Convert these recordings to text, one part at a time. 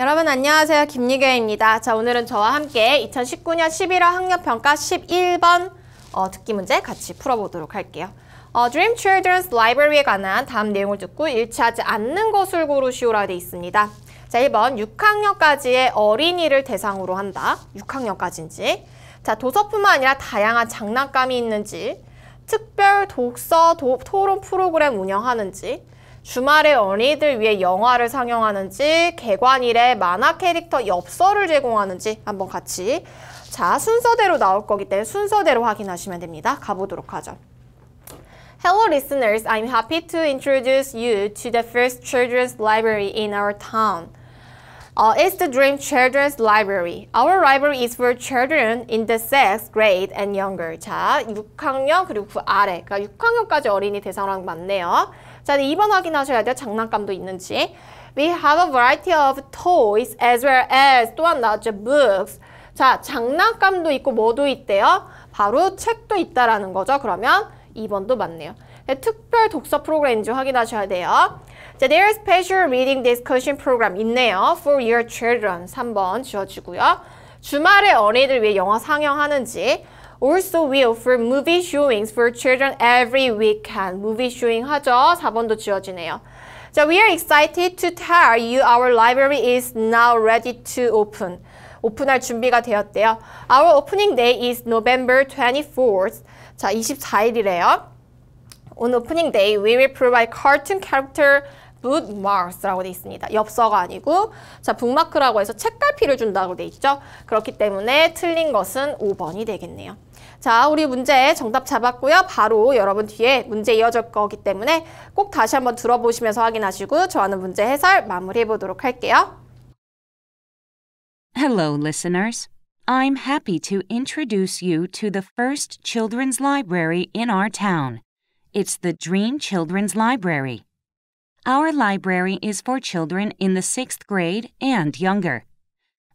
여러분 안녕하세요. 김유경입니다. 자 오늘은 저와 함께 2019년 11월 학력평가 11번 어, 듣기 문제 같이 풀어보도록 할게요. 어, Dream Children's Library에 관한 다음 내용을 듣고 일치하지 않는 것을 고르시오라 되어 있습니다. 자 1번 6학년까지의 어린이를 대상으로 한다. 6학년까지인지 자 도서뿐만 아니라 다양한 장난감이 있는지 특별 독서 도, 토론 프로그램 운영하는지 주말에 어린이들 위해 영화를 상영하는지 개관일에 만화 캐릭터 엽서를 제공하는지 한번 같이 자 순서대로 나올 거기 때문에 순서대로 확인하시면 됩니다. 가보도록 하죠. Hello listeners, I'm happy to introduce you to the first children's library in our town. uh, is the Dream Children's Library. Our library is for children in the sixth grade and younger. 자, 6학년 그리고 그 아래. 그러니까 6학년까지 어린이 대상랑 맞네요. 자, 2번 확인하셔야 돼요. 장난감도 있는지. We have a variety of toys as well as 또한 나왔죠. books. 자, 장난감도 있고 뭐도 있대요? 바로 책도 있다라는 거죠. 그러면 2번도 맞네요. 네, 특별 독서 프로그램인지 확인하셔야 돼요. 자, there is special reading discussion program 있네요. For your children. 3번 지워주고요. 주말에 어린이들 위해 영화 상영하는지 also we offer movie showings for children every weekend. movie showing 하죠. 4번도 지워지네요. 자, we are excited to tell you our library is now ready to open. 오픈할 준비가 되었대요. Our opening day is November 24th. 자, 24일이래요. On opening day, we will provide cartoon character bookmarks라고 돼 있습니다. 엽서가 아니고 자 북마크라고 해서 책갈피를 준다고 돼 있죠. 그렇기 때문에 틀린 것은 5번이 되겠네요. 자 우리 문제 정답 잡았고요. 바로 여러분 뒤에 문제 이어질 거기 때문에 꼭 다시 한번 들어보시면서 확인하시고 저와는 문제 해설 마무리해 보도록 할게요. Hello, listeners. I'm happy to introduce you to the first children's library in our town. It's the Dream Children's Library. Our library is for children in the sixth grade and younger.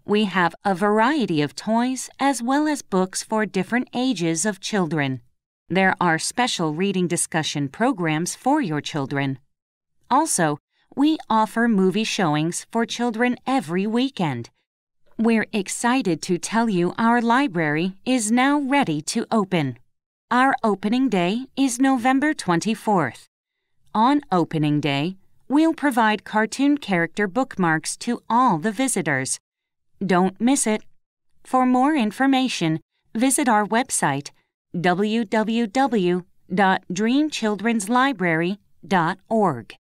We have a variety of toys as well as books for different ages of children. There are special reading discussion programs for your children. Also, we offer movie showings for children every weekend. We're excited to tell you our library is now ready to open. Our opening day is November 24th. On opening day, we'll provide cartoon character bookmarks to all the visitors. Don't miss it. For more information, visit our website www.dreamchildrenslibrary.org.